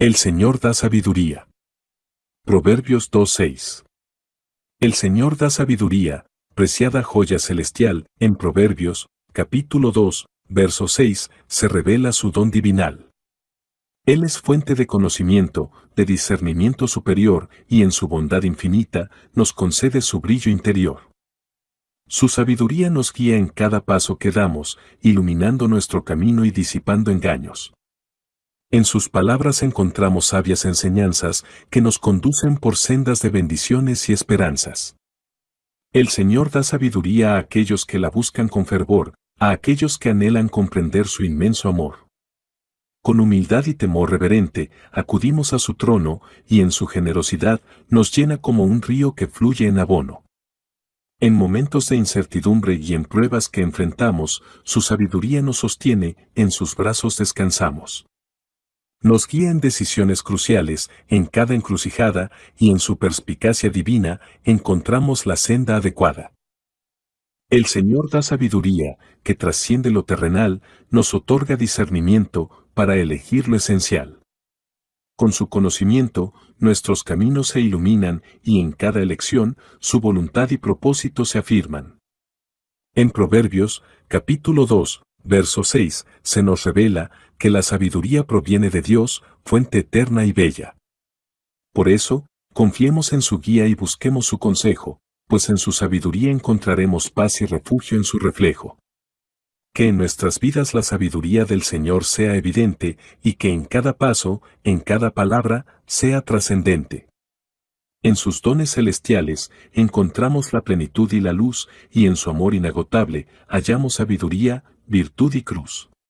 El Señor da sabiduría. Proverbios 2.6. El Señor da sabiduría, preciada joya celestial, en Proverbios, capítulo 2, verso 6, se revela su don divinal. Él es fuente de conocimiento, de discernimiento superior, y en su bondad infinita nos concede su brillo interior. Su sabiduría nos guía en cada paso que damos, iluminando nuestro camino y disipando engaños. En sus palabras encontramos sabias enseñanzas que nos conducen por sendas de bendiciones y esperanzas. El Señor da sabiduría a aquellos que la buscan con fervor, a aquellos que anhelan comprender su inmenso amor. Con humildad y temor reverente, acudimos a su trono, y en su generosidad nos llena como un río que fluye en abono. En momentos de incertidumbre y en pruebas que enfrentamos, su sabiduría nos sostiene, en sus brazos descansamos nos guía en decisiones cruciales, en cada encrucijada y en su perspicacia divina encontramos la senda adecuada. El Señor da sabiduría, que trasciende lo terrenal, nos otorga discernimiento para elegir lo esencial. Con su conocimiento, nuestros caminos se iluminan y en cada elección su voluntad y propósito se afirman. En Proverbios, capítulo 2, verso 6, se nos revela que la sabiduría proviene de Dios, fuente eterna y bella. Por eso, confiemos en su guía y busquemos su consejo, pues en su sabiduría encontraremos paz y refugio en su reflejo. Que en nuestras vidas la sabiduría del Señor sea evidente y que en cada paso, en cada palabra, sea trascendente. En sus dones celestiales encontramos la plenitud y la luz, y en su amor inagotable hallamos sabiduría, virtud y cruz.